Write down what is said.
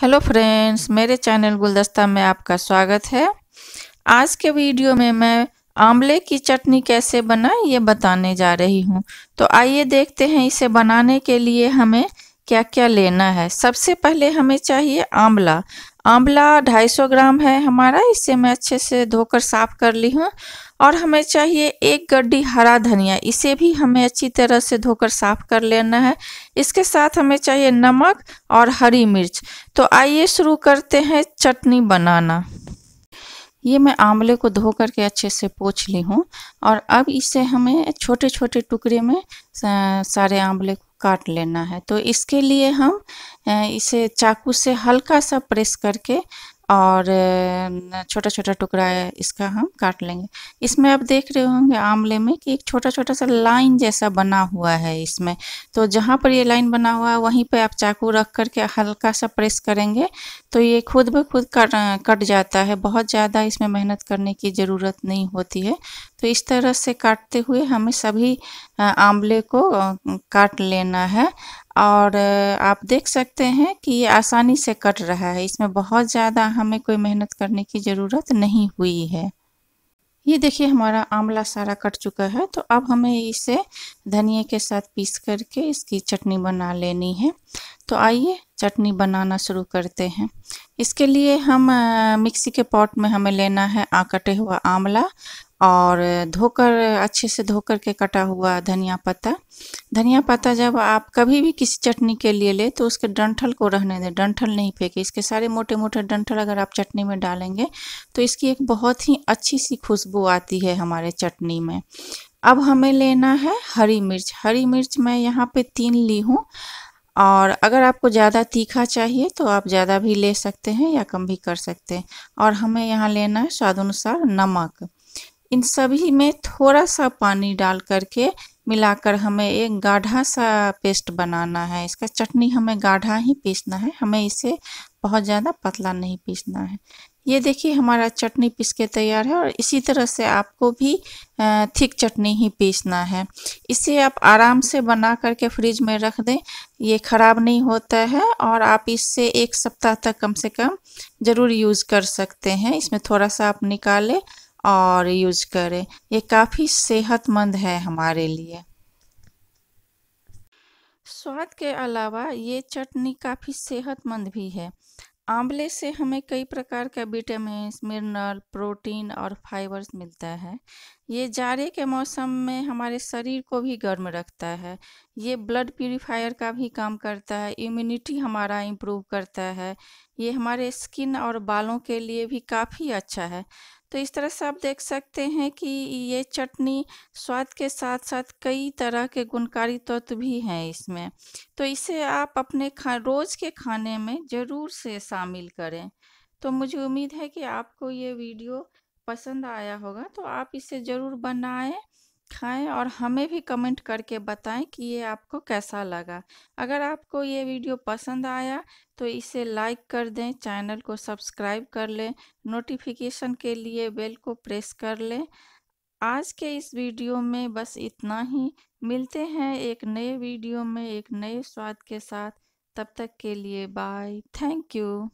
hello friends मेरे channel गुलदस्ता में आपका स्वागत है आज के वीडियो में मैं आंवले की चटनी कैसे बनाए ये बताने जा रही हूँ तो आइए देखते हैं इसे बनाने के लिए हमें क्या क्या लेना है सबसे पहले हमें चाहिए आंवला आंवला ढाई सौ ग्राम है हमारा इसे मैं अच्छे से धोकर साफ कर ली हूँ और हमें चाहिए एक गड्डी हरा धनिया इसे भी हमें अच्छी तरह से धोकर साफ कर लेना है इसके साथ हमें चाहिए नमक और हरी मिर्च तो आइए शुरू करते हैं चटनी बनाना ये मैं आंवले को धो करके अच्छे से पोछ ली हूँ और अब इसे हमें छोटे छोटे टुकड़े में सारे आंवले को काट लेना है तो इसके लिए हम इसे चाकू से हल्का सा प्रेस करके और छोटा छोटा टुकड़ा इसका हम काट लेंगे इसमें आप देख रहे होंगे आमले में कि एक छोटा छोटा सा लाइन जैसा बना हुआ है इसमें तो जहाँ पर ये लाइन बना हुआ है वहीं पे आप चाकू रख करके हल्का सा प्रेस करेंगे तो ये खुद ब खुद कट कट जाता है बहुत ज़्यादा इसमें मेहनत करने की ज़रूरत नहीं होती है तो इस तरह से काटते हुए हमें सभी आमले को काट लेना है और आप देख सकते हैं कि ये आसानी से कट रहा है इसमें बहुत ज़्यादा हमें कोई मेहनत करने की ज़रूरत नहीं हुई है ये देखिए हमारा आंवला सारा कट चुका है तो अब हमें इसे धनिए के साथ पीस करके इसकी चटनी बना लेनी है तो आइए चटनी बनाना शुरू करते हैं इसके लिए हम मिक्सी के पॉट में हमें लेना है आ कटे हुआ आंवला और धोकर अच्छे से धोकर के कटा हुआ धनिया पत्ता धनिया पत्ता जब आप कभी भी किसी चटनी के लिए ले तो उसके डंठल को रहने दें डंठल नहीं फेंके इसके सारे मोटे मोटे डंठल अगर आप चटनी में डालेंगे तो इसकी एक बहुत ही अच्छी सी खुशबू आती है हमारे चटनी में अब हमें लेना है हरी मिर्च हरी मिर्च मैं यहाँ पर तीन ली हूँ और अगर आपको ज़्यादा तीखा चाहिए तो आप ज़्यादा भी ले सकते हैं या कम भी कर सकते हैं और हमें यहाँ लेना है स्वाद अनुसार नमक इन सभी में थोड़ा सा पानी डाल करके मिलाकर हमें एक गाढ़ा सा पेस्ट बनाना है इसका चटनी हमें गाढ़ा ही पीसना है हमें इसे बहुत ज़्यादा पतला नहीं पीसना है ये देखिए हमारा चटनी पीस के तैयार है और इसी तरह से आपको भी थिक चटनी ही पीसना है इसे आप आराम से बना करके फ्रिज में रख दें ये ख़राब नहीं होता है और आप इससे एक सप्ताह तक कम से कम ज़रूर यूज़ कर सकते हैं इसमें थोड़ा सा आप निकालें और यूज करें ये काफ़ी सेहतमंद है हमारे लिए स्वाद के अलावा ये चटनी काफ़ी सेहतमंद भी है आंवले से हमें कई प्रकार का विटामिन मिनरल प्रोटीन और फाइबर्स मिलता है ये जाड़े के मौसम में हमारे शरीर को भी गर्म रखता है ये ब्लड प्यूरिफायर का भी काम करता है इम्यूनिटी हमारा इम्प्रूव करता है ये हमारे स्किन और बालों के लिए भी काफ़ी अच्छा है तो इस तरह से आप देख सकते हैं कि ये चटनी स्वाद के साथ साथ कई तरह के गुणकारी तत्व तो भी हैं इसमें तो इसे आप अपने खा रोज़ के खाने में ज़रूर से शामिल करें तो मुझे उम्मीद है कि आपको ये वीडियो पसंद आया होगा तो आप इसे ज़रूर बनाएं खाएं और हमें भी कमेंट करके बताएं कि ये आपको कैसा लगा अगर आपको ये वीडियो पसंद आया तो इसे लाइक कर दें चैनल को सब्सक्राइब कर लें नोटिफिकेशन के लिए बेल को प्रेस कर लें आज के इस वीडियो में बस इतना ही मिलते हैं एक नए वीडियो में एक नए स्वाद के साथ तब तक के लिए बाय थैंक यू